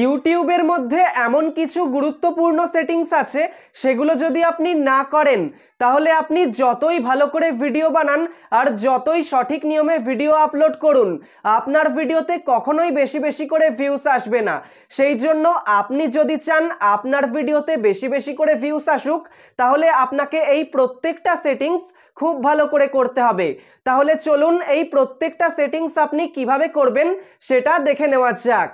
ইউটিউবের মধ্যে এমন কিছু গুরুত্বপূর্ণ সেটিংস আছে সেগুলো যদি আপনি না করেন তাহলে আপনি যতই ভালো করে ভিডিও বানান আর যতই সঠিক নিয়মে ভিডিও আপলোড করুন আপনার ভিডিওতে কখনোই বেশি বেশি করে ভিউস আসবে না সেই জন্য আপনি যদি চান আপনার ভিডিওতে বেশি বেশি করে ভিউস আসুক তাহলে আপনাকে এই প্রত্যেকটা সেটিংস খুব ভালো করে করতে হবে তাহলে চলুন এই প্রত্যেকটা সেটিংস আপনি কিভাবে করবেন সেটা দেখে নেওয়া যাক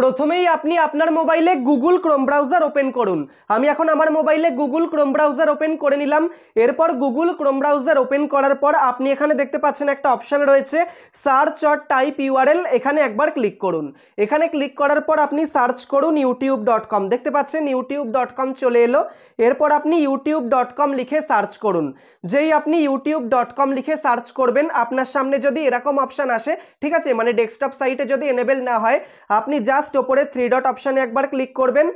প্রথমেই আপনি আপনার মোবাইলে গুগল ক্রোম ব্রাউজার ওপেন করুন আমি এখন আমার মোবাইলে গুগল ক্রোম ব্রাউজার ওপেন করে নিলাম এরপর গুগল ক্রোম ব্রাউজার ওপেন করার পর আপনি এখানে দেখতে পাচ্ছেন একটা অপশান রয়েছে সার্চ অর টাইপ ইউআরএল এখানে একবার ক্লিক করুন এখানে ক্লিক করার পর আপনি সার্চ করুন ইউটিউব ডট কম দেখতে পাচ্ছেন ইউটিউব ডট কম চলে এলো এরপর আপনি ইউটিউব ডট কম লিখে সার্চ করুন যেই আপনি ইউটিউব ডট কম লিখে সার্চ করবেন আপনার সামনে যদি এরকম অপশান আসে ঠিক আছে মানে ডেস্কটপ সাইটে যদি এনেবেল না হয় আপনি জাস্ট জাস্ট ওপরে থ্রি ডট অপশানে একবার ক্লিক করবেন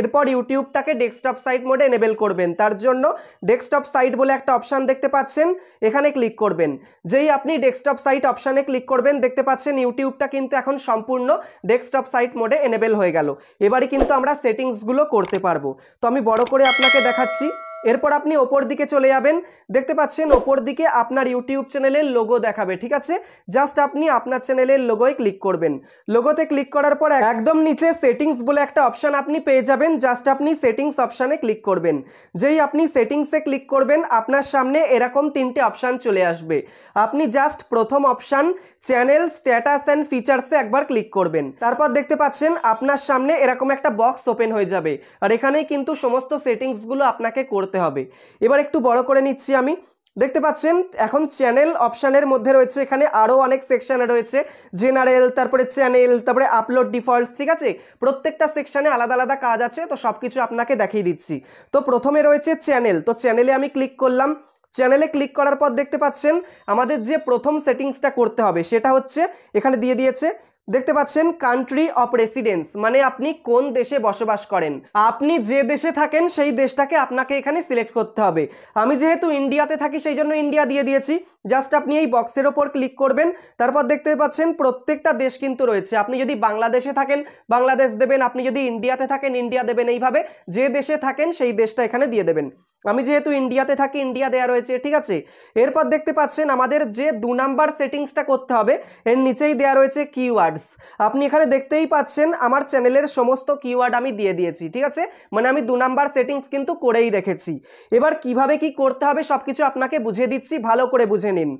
এরপর ইউটিউবটাকে ডেস্কটপ সাইট মোডে এনেবেল করবেন তার জন্য ডেস্কটপ সাইট বলে একটা অপশান দেখতে পাচ্ছেন এখানে ক্লিক করবেন যেই আপনি ডেস্কটপ সাইট অপশানে ক্লিক করবেন দেখতে পাচ্ছেন ইউটিউবটা কিন্তু এখন সম্পূর্ণ ডেস্কটপ সাইট মোডে এনেবেল হয়ে গেল এবারে কিন্তু আমরা সেটিংসগুলো করতে পারবো তো আমি বড় করে আপনাকে দেখাচ্ছি এরপর আপনি ওপর দিকে চলে যাবেন দেখতে পাচ্ছেন ওপর দিকে আপনার ইউটিউব চ্যানেলের লোগো দেখাবে ঠিক আছে জাস্ট আপনি আপনার চ্যানেলের লোগোয় ক্লিক করবেন লোগোতে ক্লিক করার পর একদম নিচে সেটিংস বলে একটা অপশান আপনি পেয়ে যাবেন জাস্ট আপনি সেটিংস অপশানে ক্লিক করবেন যেই আপনি সেটিংসে ক্লিক করবেন আপনার সামনে এরকম তিনটে অপশান চলে আসবে আপনি জাস্ট প্রথম অপশান চ্যানেল স্ট্যাটাস অ্যান্ড ফিচার্সে একবার ক্লিক করবেন তারপর দেখতে পাচ্ছেন আপনার সামনে এরকম একটা বক্স ওপেন হয়ে যাবে আর এখানেই কিন্তু সমস্ত সেটিংসগুলো আপনাকে করতে করতে হবে এবার একটু বড় করে নিচ্ছি আমি দেখতে পাচ্ছেন এখন চ্যানেল অপশানের মধ্যে রয়েছে এখানে আরও অনেক সেকশানে রয়েছে জেনারেল তারপরে চ্যানেল তারপরে আপলোড ডিফল্টস ঠিক আছে প্রত্যেকটা সেকশানে আলাদা আলাদা কাজ আছে তো সব কিছু আপনাকে দেখিয়ে দিচ্ছি তো প্রথমে রয়েছে চ্যানেল তো চ্যানেলে আমি ক্লিক করলাম চ্যানেলে ক্লিক করার পর দেখতে পাচ্ছেন আমাদের যে প্রথম সেটিংসটা করতে হবে সেটা হচ্ছে এখানে দিয়ে দিয়েছে দেখতে পাচ্ছেন কান্ট্রি অফ রেসিডেন্স মানে আপনি কোন দেশে বসবাস করেন আপনি যে দেশে থাকেন সেই দেশটাকে আপনাকে এখানে সিলেক্ট করতে হবে আমি যেহেতু ইন্ডিয়াতে থাকি সেই জন্য ইন্ডিয়া দিয়ে দিয়েছি জাস্ট আপনি এই বক্সের ওপর ক্লিক করবেন তারপর দেখতে পাচ্ছেন প্রত্যেকটা দেশ কিন্তু রয়েছে আপনি যদি বাংলাদেশে থাকেন বাংলাদেশ দেবেন আপনি যদি ইন্ডিয়াতে থাকেন ইন্ডিয়া দেবেন এইভাবে যে দেশে থাকেন সেই দেশটা এখানে দিয়ে দেবেন আমি যেহেতু ইন্ডিয়াতে থাকি ইন্ডিয়া দেয়া রয়েছে ঠিক আছে এরপর দেখতে পাচ্ছেন আমাদের যে দু নাম্বার সেটিংসটা করতে হবে এর নিচেই দেয়া রয়েছে কিওয়ার্ডস আপনি এখানে দেখতেই পাচ্ছেন আমার চ্যানেলের সমস্ত কিওয়ার্ড আমি দিয়ে দিয়েছি ঠিক আছে মানে আমি দু নাম্বার সেটিংস কিন্তু করেই রেখেছি এবার কিভাবে কি করতে হবে সব কিছু আপনাকে বুঝিয়ে দিচ্ছি ভালো করে বুঝে নিন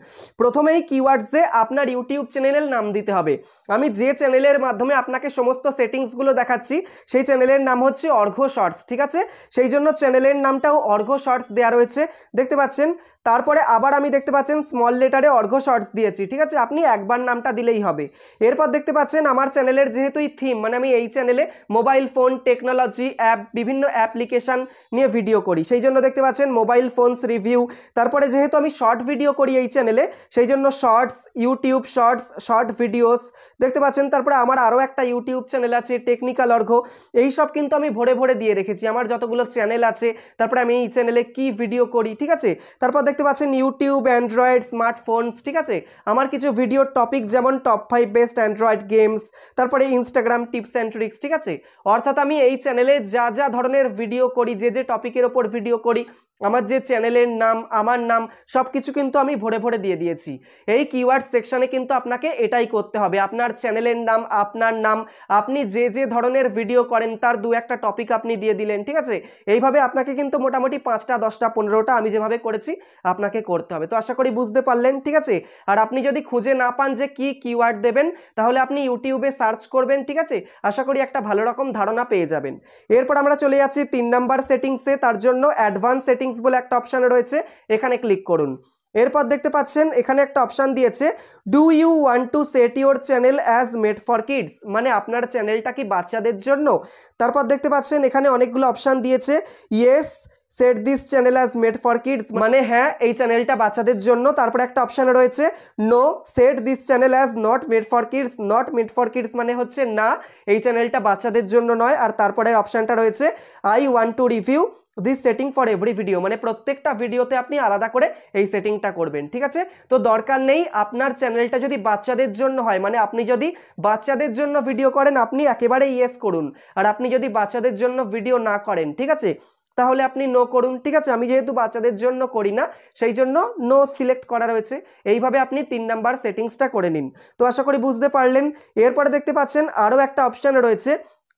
প্রথমেই কিওয়ার্ডসে আপনার ইউটিউব চ্যানেলের নাম দিতে হবে আমি যে চ্যানেলের মাধ্যমে আপনাকে সমস্ত সেটিংসগুলো দেখাচ্ছি সেই চ্যানেলের নাম হচ্ছে অর্ঘ্য শর্টস ঠিক আছে সেই জন্য চ্যানেলের নামটাও অর্ঘ অর্ঘ শর্টস দেওয়া রয়েছে দেখতে পাচ্ছেন তারপরে আবার আমি দেখতে পাচ্ছেন স্মল লেটারে অর্ঘ শর্টস দিয়েছি ঠিক আছে আপনি একবার নামটা দিলেই হবে এরপর দেখতে পাচ্ছেন আমার চ্যানেলের যেহেতু থিম মানে আমি এই চ্যানেলে মোবাইল ফোন টেকনোলজি অ্যাপ বিভিন্ন অ্যাপ্লিকেশান নিয়ে ভিডিও করি সেই জন্য দেখতে পাচ্ছেন মোবাইল ফোনস রিভিউ তারপরে যেহেতু আমি শর্ট ভিডিও করি এই চ্যানেলে সেই জন্য shorts YouTube shorts short videos দেখতে পাচ্ছেন তারপরে আমার আরও একটা ইউটিউব চ্যানেল আছে টেকনিক্যাল অর্ঘ এই সব কিন্তু আমি ভরে ভরে দিয়ে রেখেছি আমার যতগুলো চ্যানেল আছে তারপরে আমি এই চ্যানেলে কি ভিডিও করি ঠিক আছে তারপর দেখতে পাচ্ছেন ইউটিউব অ্যান্ড্রয়েড স্মার্টফোনস ঠিক আছে আমার কিছু ভিডিওর টপিক যেমন top five best Android games তারপরে ইনস্টাগ্রাম টিপস অ্যান্ড ট্রিক্স ঠিক আছে অর্থাৎ আমি এই চ্যানেলে যা যা ধরনের ভিডিও করি যে যে টপিকের ওপর ভিডিও করি আমার যে চ্যানেলের নাম আমার নাম সব কিছু কিন্তু আমি ভরে ভরে দিয়ে দিয়েছি এই কিওয়ার্ড সেকশানে কিন্তু আপনাকে এটাই করতে হবে আপনার চ্যানেলের নাম আপনার নাম আপনি যে যে ধরনের ভিডিও করেন তার দু একটা টপিক আপনি দিয়ে দিলেন ঠিক আছে এইভাবে আপনাকে কিন্তু মোটামুটি পাঁচটা দশটা পনেরোটা আমি যেভাবে করেছি আপনাকে করতে হবে তো আশা করি বুঝতে পারলেন ঠিক আছে আর আপনি যদি খুঁজে না পান যে কি কিওয়ার্ড দেবেন তাহলে আপনি ইউটিউবে সার্চ করবেন ঠিক আছে আশা করি একটা ভালো রকম ধারণা পেয়ে যাবেন এরপর আমরা চলে যাচ্ছি তিন নাম্বার সেটিংসে তার জন্য অ্যাডভান্স সেটিং সেটিংস বলে একটা অপশান রয়েছে এখানে ক্লিক করুন এরপর দেখতে পাচ্ছেন এখানে একটা অপশান দিয়েছে do you want to set your channel as made for kids মানে আপনার চ্যানেলটা কি বাচ্চাদের জন্য তারপর দেখতে পাচ্ছেন এখানে অনেকগুলো অপশান দিয়েছে yes set this channel as made for kids মানে হ্যাঁ এই চ্যানেলটা বাচ্চাদের জন্য তারপরে একটা অপশান রয়েছে no set this channel as not made for kids not made for kids মানে হচ্ছে না এই চ্যানেলটা বাচ্চাদের জন্য নয় আর তারপরের অপশানটা রয়েছে I want to review this setting for every video মানে প্রত্যেকটা ভিডিওতে আপনি আলাদা করে এই সেটিংটা করবেন ঠিক আছে তো দরকার নেই আপনার চ্যানেলটা যদি বাচ্চাদের জন্য হয় মানে আপনি যদি বাচ্চাদের জন্য ভিডিও করেন আপনি একেবারে ইয়েস করুন আর আপনি যদি বাচ্চাদের জন্য ভিডিও না করেন ঠিক আছে তাহলে আপনি নো করুন ঠিক আছে আমি যেহেতু বাচ্চাদের জন্য করি না সেই জন্য নো সিলেক্ট করা রয়েছে এইভাবে আপনি তিন নাম্বার সেটিংসটা করে নিন তো আশা করি বুঝতে পারলেন এরপরে দেখতে পাচ্ছেন আরও একটা অপশান রয়েছে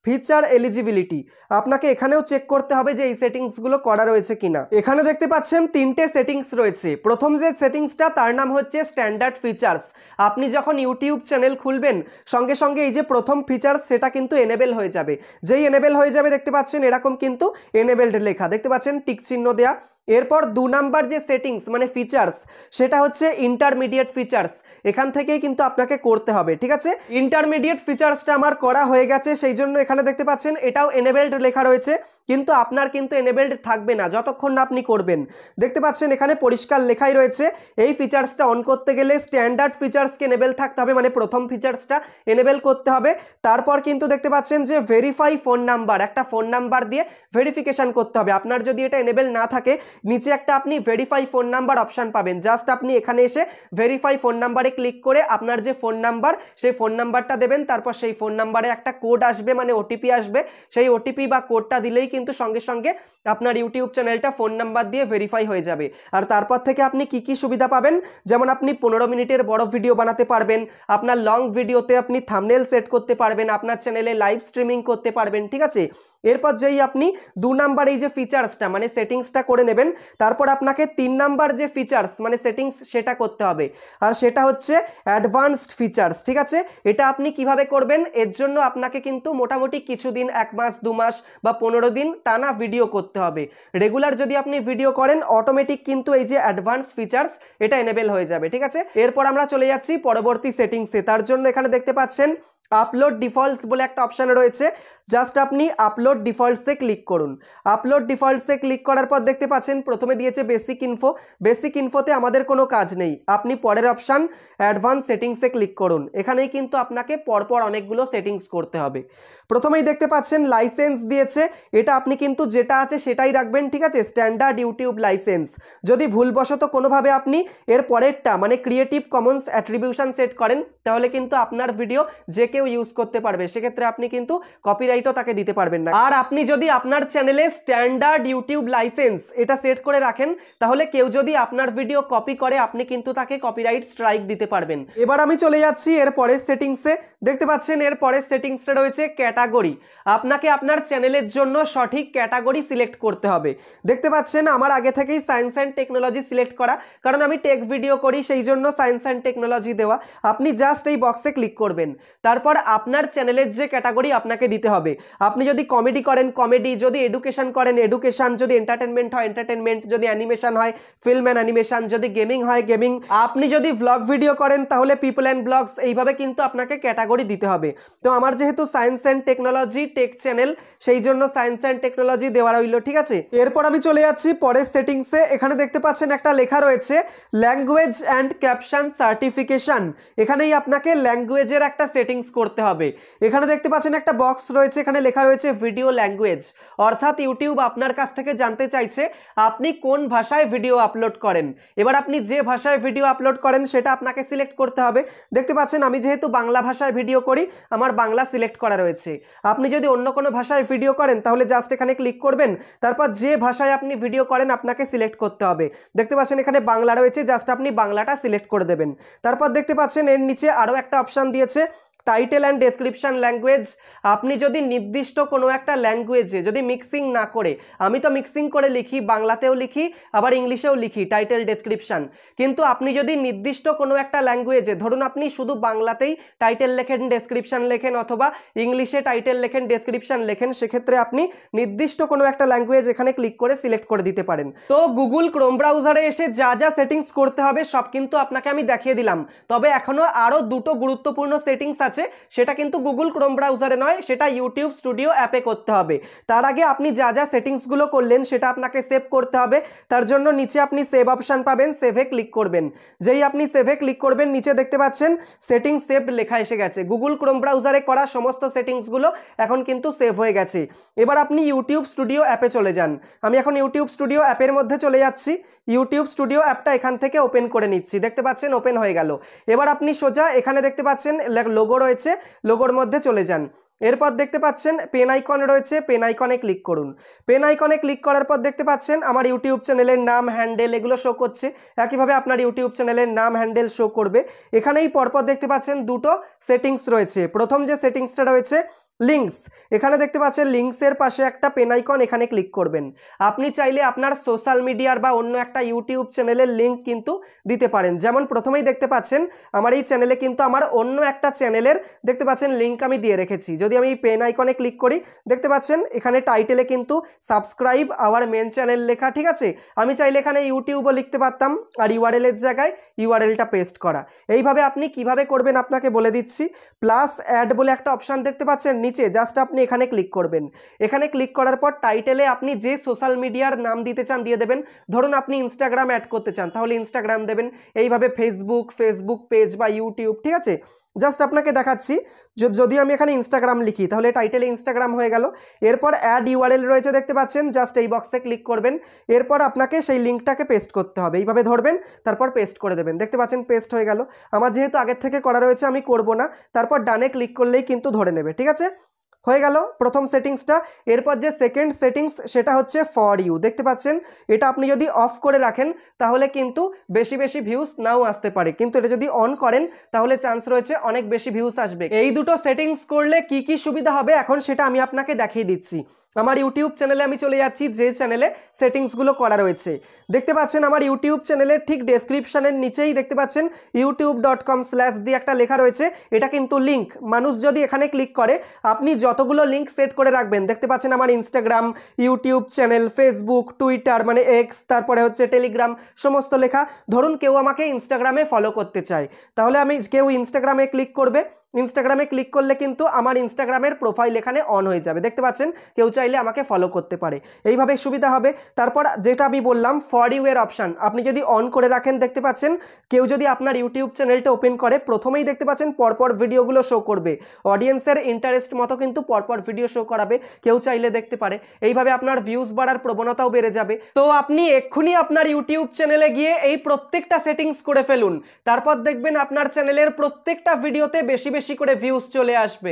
ফিচার এলিজিবিলিটি আপনাকে এখানেও চেক করতে হবে যে এই সেটিংসগুলো করা রয়েছে কিনা এখানে দেখতে পাচ্ছেন তিনটে সেটিংস রয়েছে প্রথম যে সেটিংসটা তার নাম হচ্ছে স্ট্যান্ডার্ড ফিচার্স আপনি যখন ইউটিউব চ্যানেল খুলবেন সঙ্গে সঙ্গে এই যে প্রথম ফিচার্স সেটা কিন্তু এনেবেল হয়ে যাবে যেই এনেবেল হয়ে যাবে দেখতে পাচ্ছেন এরকম কিন্তু এনেবেলড লেখা দেখতে পাচ্ছেন টিক চিহ্ন দেয়া এরপর দু নাম্বার যে সেটিংস মানে ফিচার্স সেটা হচ্ছে ইন্টারমিডিয়েট ফিচার্স এখান থেকেই কিন্তু আপনাকে করতে হবে ঠিক আছে ইন্টারমিডিয়েট ফিচার্সটা আমার করা হয়ে গেছে সেই জন্য এখানে এখানে দেখতে পাচ্ছেন এটাও এনেবেলড লেখা রয়েছে কিন্তু আপনার কিন্তু এনেবেলড থাকবে না যতক্ষণ না আপনি করবেন দেখতে পাচ্ছেন এখানে পরিষ্কার লেখাই রয়েছে এই ফিচার্সটা অন করতে গেলে স্ট্যান্ডার্ড ফিচার্সকে এনেবেল থাকতে হবে মানে প্রথম ফিচার্সটা এনেবেল করতে হবে তারপর কিন্তু দেখতে পাচ্ছেন যে ভেরিফাই ফোন নাম্বার একটা ফোন নাম্বার দিয়ে ভেরিফিকেশান করতে হবে আপনার যদি এটা এনেবেল না থাকে নিচে একটা আপনি ভেরিফাই ফোন নাম্বার অপশান পাবেন জাস্ট আপনি এখানে এসে ভেরিফাই ফোন নাম্বারে ক্লিক করে আপনার যে ফোন নাম্বার সেই ফোন নাম্বারটা দেবেন তারপর সেই ফোন নাম্বারে একটা কোড আসবে মানে ওটিপি আসবে সেই ওটিপি বা কোডটা দিলেই কিন্তু সঙ্গে সঙ্গে আপনার ইউটিউব চ্যানেলটা ফোন নাম্বার দিয়ে ভেরিফাই হয়ে যাবে আর তারপর থেকে আপনি কি কি সুবিধা পাবেন যেমন আপনি পনেরো মিনিটের বড় ভিডিও বানাতে পারবেন আপনার লং ভিডিওতে আপনি থামনেল সেট করতে পারবেন আপনার চ্যানেলে লাইভ স্ট্রিমিং করতে পারবেন ঠিক আছে এরপর যেই আপনি দু নাম্বার এই যে ফিচার্সটা মানে সেটিংসটা করে নেবেন তারপর আপনাকে তিন নাম্বার যে ফিচার্স মানে সেটিংস সেটা করতে হবে আর সেটা হচ্ছে অ্যাডভান্সড ফিচার্স ঠিক আছে এটা আপনি কিভাবে করবেন এর জন্য আপনাকে কিন্তু মোটামুটি মোটামুটি কিছুদিন এক মাস দু মাস বা পনেরো দিন টানা ভিডিও করতে হবে রেগুলার যদি আপনি ভিডিও করেন অটোমেটিক কিন্তু এই যে অ্যাডভান্স ফিচার্স এটা এনেবেল হয়ে যাবে ঠিক আছে এরপর আমরা চলে যাচ্ছি পরবর্তী সেটিংসে তার জন্য এখানে দেখতে পাচ্ছেন আপলোড ডিফল্টস বলে একটা অপশান রয়েছে জাস্ট আপনি আপলোড ডিফল্টসে ক্লিক করুন আপলোড ডিফল্টসে ক্লিক করার পর দেখতে পাচ্ছেন প্রথমে দিয়েছে বেসিক ইনফো বেসিক ইনফোতে আমাদের কোনো কাজ নেই আপনি পরের অপশান অ্যাডভান্স সেটিংসে ক্লিক করুন এখানেই কিন্তু আপনাকে পরপর অনেকগুলো সেটিংস করতে হবে প্রথমেই দেখতে পাচ্ছেন লাইসেন্স দিয়েছে এটা আপনি কিন্তু যেটা আছে সেটাই রাখবেন ঠিক আছে স্ট্যান্ডার্ড ইউটিউব লাইসেন্স যদি ভুলবশত কোনোভাবে আপনি এর পরেরটা মানে ক্রিয়েটিভ কমন্স অ্যাট্রিবিউশন সেট করেন তাহলে কিন্তু আপনার ভিডিও যে কেউ হিসেবেও ইউজ করতে পারবে সেক্ষেত্রে আপনি কিন্তু কপিরাইটও তাকে দিতে পারবেন না আর আপনি যদি আপনার চ্যানেলে স্ট্যান্ডার্ড ইউটিউব লাইসেন্স এটা সেট করে রাখেন তাহলে কেউ যদি আপনার ভিডিও কপি করে আপনি কিন্তু তাকে কপিরাইট স্ট্রাইক দিতে পারবেন এবার আমি চলে যাচ্ছি এর পরের সেটিংসে দেখতে পাচ্ছেন এর পরের সেটিংসটা রয়েছে ক্যাটাগরি আপনাকে আপনার চ্যানেলের জন্য সঠিক ক্যাটাগরি সিলেক্ট করতে হবে দেখতে পাচ্ছেন আমার আগে থেকেই সায়েন্স অ্যান্ড টেকনোলজি সিলেক্ট করা কারণ আমি টেক ভিডিও করি সেই জন্য সায়েন্স অ্যান্ড টেকনোলজি দেওয়া আপনি জাস্ট এই বক্সে ক্লিক করবেন তারপর তারপর আপনার চ্যানেলের যে ক্যাটাগরি আপনাকে দিতে হবে আপনি যদি কমেডি করেন কমেডি যদি এডুকেশান করেন এডুকেশান যদি এন্টারটেনমেন্ট হয় এন্টারটেনমেন্ট যদি অ্যানিমেশান হয় ফিল্ম অ্যান্ড অ্যানিমেশান যদি গেমিং হয় গেমিং আপনি যদি ব্লগ ভিডিও করেন তাহলে পিপল অ্যান্ড ব্লগস এইভাবে কিন্তু আপনাকে ক্যাটাগরি দিতে হবে তো আমার যেহেতু science and technology tech channel সেই জন্য সায়েন্স অ্যান্ড টেকনোলজি দেওয়া রইল ঠিক আছে এরপর আমি চলে যাচ্ছি পরের সেটিংসে এখানে দেখতে পাচ্ছেন একটা লেখা রয়েছে ল্যাঙ্গুয়েজ অ্যান্ড ক্যাপশন সার্টিফিকেশান এখানেই আপনাকে ল্যাঙ্গুয়েজের একটা সেটিংস করতে হবে এখানে দেখতে পাচ্ছেন একটা বক্স রয়েছে এখানে লেখা রয়েছে ভিডিও ল্যাঙ্গুয়েজ অর্থাৎ ইউটিউব আপনার কাছ থেকে জানতে চাইছে আপনি কোন ভাষায় ভিডিও আপলোড করেন এবার আপনি যে ভাষায় ভিডিও আপলোড করেন সেটা আপনাকে সিলেক্ট করতে হবে দেখতে পাচ্ছেন আমি যেহেতু বাংলা ভাষায় ভিডিও করি আমার বাংলা সিলেক্ট করা রয়েছে আপনি যদি অন্য কোনো ভাষায় ভিডিও করেন তাহলে জাস্ট এখানে ক্লিক করবেন তারপর যে ভাষায় আপনি ভিডিও করেন আপনাকে সিলেক্ট করতে হবে দেখতে পাচ্ছেন এখানে বাংলা রয়েছে জাস্ট আপনি বাংলাটা সিলেক্ট করে দেবেন তারপর দেখতে পাচ্ছেন এর নিচে আরও একটা অপশান দিয়েছে টাইটেল অ্যান্ড ডেসক্রিপশান ল্যাঙ্গুয়েজ আপনি যদি নির্দিষ্ট কোনো একটা ল্যাঙ্গুয়েজে যদি মিক্সিং না করে আমি তো মিক্সিং করে লিখি বাংলাতেও লিখি আবার ইংলিশেও লিখি টাইটেল ডেসক্রিপশান কিন্তু আপনি যদি নির্দিষ্ট কোনো একটা ল্যাঙ্গুয়েজে ধরুন আপনি শুধু বাংলাতেই টাইটেল লেখেন ডেসক্রিপশান লেখেন অথবা ইংলিশে টাইটেল লেখেন ডেসক্রিপশান লেখেন সেক্ষেত্রে আপনি নির্দিষ্ট কোনো একটা ল্যাঙ্গুয়েজ এখানে ক্লিক করে সিলেক্ট করে দিতে পারেন তো গুগল ক্রোম ব্রাউজারে এসে যা যা সেটিংস করতে হবে সব কিন্তু আপনাকে আমি দেখিয়ে দিলাম তবে এখনও আরও দুটো গুরুত্বপূর্ণ সেটিংস আছে আছে সেটা কিন্তু গুগল ক্রোম ব্রাউজারে নয় সেটা ইউটিউব স্টুডিও অ্যাপে করতে হবে তার আগে আপনি যা যা সেটিংসগুলো করলেন সেটা আপনাকে সেভ করতে হবে তার জন্য নিচে আপনি সেভ অপশান পাবেন সেভে ক্লিক করবেন যেই আপনি সেভে ক্লিক করবেন নিচে দেখতে পাচ্ছেন সেটিং সেভ লেখা এসে গেছে গুগল ক্রোম ব্রাউজারে করা সমস্ত সেটিংসগুলো এখন কিন্তু সেভ হয়ে গেছে এবার আপনি ইউটিউব স্টুডিও অ্যাপে চলে যান আমি এখন ইউটিউব স্টুডিও অ্যাপের মধ্যে চলে যাচ্ছি ইউটিউব স্টুডিও অ্যাপটা এখান থেকে ওপেন করে নিচ্ছি দেখতে পাচ্ছেন ওপেন হয়ে গেল এবার আপনি সোজা এখানে দেখতে পাচ্ছেন লোগোর রয়েছে লোগোর মধ্যে চলে যান এরপর দেখতে পাচ্ছেন পেন আইকন রয়েছে পেন আইকনে ক্লিক করুন পেন আইকনে ক্লিক করার পর দেখতে পাচ্ছেন আমার ইউটিউব চ্যানেলের নাম হ্যান্ডেল এগুলো শো করছে একইভাবে আপনার ইউটিউব চ্যানেলের নাম হ্যান্ডেল শো করবে এখানেই পরপর দেখতে পাচ্ছেন দুটো সেটিংস রয়েছে প্রথম যে সেটিংসটা রয়েছে লিঙ্কস এখানে দেখতে পাচ্ছেন লিঙ্কসের পাশে একটা পেনাইকন এখানে ক্লিক করবেন আপনি চাইলে আপনার সোশ্যাল মিডিয়ার বা অন্য একটা ইউটিউব চ্যানেলের লিঙ্ক কিন্তু দিতে পারেন যেমন প্রথমেই দেখতে পাচ্ছেন আমার এই চ্যানেলে কিন্তু আমার অন্য একটা চ্যানেলের দেখতে পাচ্ছেন লিঙ্ক আমি দিয়ে রেখেছি যদি আমি এই পেন আইকনে ক্লিক করি দেখতে পাচ্ছেন এখানে টাইটেলে কিন্তু সাবস্ক্রাইব আওয়ার মেন চ্যানেল লেখা ঠিক আছে আমি চাইলে এখানে ইউটিউবও লিখতে পারতাম আর ইউআরএলের জায়গায় ইউআরএলটা পেস্ট করা এইভাবে আপনি কিভাবে করবেন আপনাকে বলে দিচ্ছি প্লাস অ্যাড বলে একটা অপশান দেখতে পাচ্ছেন নিচে জাস্ট আপনি এখানে ক্লিক করবেন এখানে ক্লিক করার পর টাইটেলে আপনি যে সোশ্যাল মিডিয়ার নাম দিতে চান দিয়ে দেবেন ধরুন আপনি ইনস্টাগ্রাম অ্যাড করতে চান তাহলে ইনস্টাগ্রাম দেবেন এইভাবে ফেসবুক ফেসবুক পেজ বা ইউটিউব ঠিক আছে জাস্ট আপনাকে দেখাচ্ছি যদি আমি এখানে ইনস্টাগ্রাম লিখি তাহলে টাইটেলে ইনস্টাগ্রাম হয়ে গেল এরপর অ্যাড ইউআরএল রয়েছে দেখতে পাচ্ছেন জাস্ট এই বক্সে ক্লিক করবেন এরপর আপনাকে সেই লিঙ্কটাকে পেস্ট করতে হবে এইভাবে ধরবেন তারপর পেস্ট করে দেবেন দেখতে পাচ্ছেন পেস্ট হয়ে গেল আমার যেহেতু আগের থেকে করা রয়েছে আমি করব না তারপর ডানে ক্লিক করলেই কিন্তু ধরে নেবে ঠিক আছে হয়ে গেল প্রথম সেটিংসটা এরপর যে সেকেন্ড সেটিংস সেটা হচ্ছে ফর ইউ দেখতে পাচ্ছেন এটা আপনি যদি অফ করে রাখেন তাহলে কিন্তু বেশি বেশি ভিউস নাও আসতে পারে কিন্তু এটা যদি অন করেন তাহলে চান্স রয়েছে অনেক বেশি ভিউস আসবে এই দুটো সেটিংস করলে কি কি সুবিধা হবে এখন সেটা আমি আপনাকে দেখিয়ে দিচ্ছি আমার ইউটিউব চ্যানেলে আমি চলে যাচ্ছি যে চ্যানেলে সেটিংসগুলো করা রয়েছে দেখতে পাচ্ছেন আমার ইউটিউব চ্যানেলের ঠিক ডেসক্রিপশানের নিচেই দেখতে পাচ্ছেন ইউটিউব ডট কম স্ল্যাশ দিয়ে একটা লেখা রয়েছে এটা কিন্তু লিঙ্ক মানুষ যদি এখানে ক্লিক করে আপনি যতগুলো লিঙ্ক সেট করে রাখবেন দেখতে পাচ্ছেন আমার Instagram YouTube channel Facebook Twitter মানে এক্স তারপরে হচ্ছে টেলিগ্রাম সমস্ত লেখা ধরুন কেউ আমাকে ইনস্টাগ্রামে ফলো করতে চায় তাহলে আমি কেউ ইনস্টাগ্রামে ক্লিক করবে ইনস্টাগ্রামে ক্লিক করলে কিন্তু আমার ইনস্টাগ্রামের প্রোফাইল এখানে অন হয়ে যাবে দেখতে পাচ্ছেন কেউ চাইলে আমাকে ফলো করতে পারে এইভাবে সুবিধা হবে তারপর যেটা আমি বললাম ফর ইউ এর অপশান আপনি যদি অন করে রাখেন দেখতে পাচ্ছেন কেউ যদি আপনার ইউটিউব চ্যানেলটা ওপেন করে প্রথমেই দেখতে পাচ্ছেন পরপর ভিডিওগুলো শো করবে অডিয়েন্সের ইন্টারেস্ট মতো কিন্তু পরপর ভিডিও শো করাবে কেউ চাইলে দেখতে পারে এইভাবে আপনার ভিউজ বাড়ার প্রবণতাও বেড়ে যাবে তো আপনি এক্ষুনি আপনার ইউটিউব চ্যানেলে গিয়ে এই প্রত্যেকটা সেটিংস করে ফেলুন তারপর দেখবেন আপনার চ্যানেলের প্রত্যেকটা ভিডিওতে বেশি বেশি বেশি করে ভিউজ চলে আসবে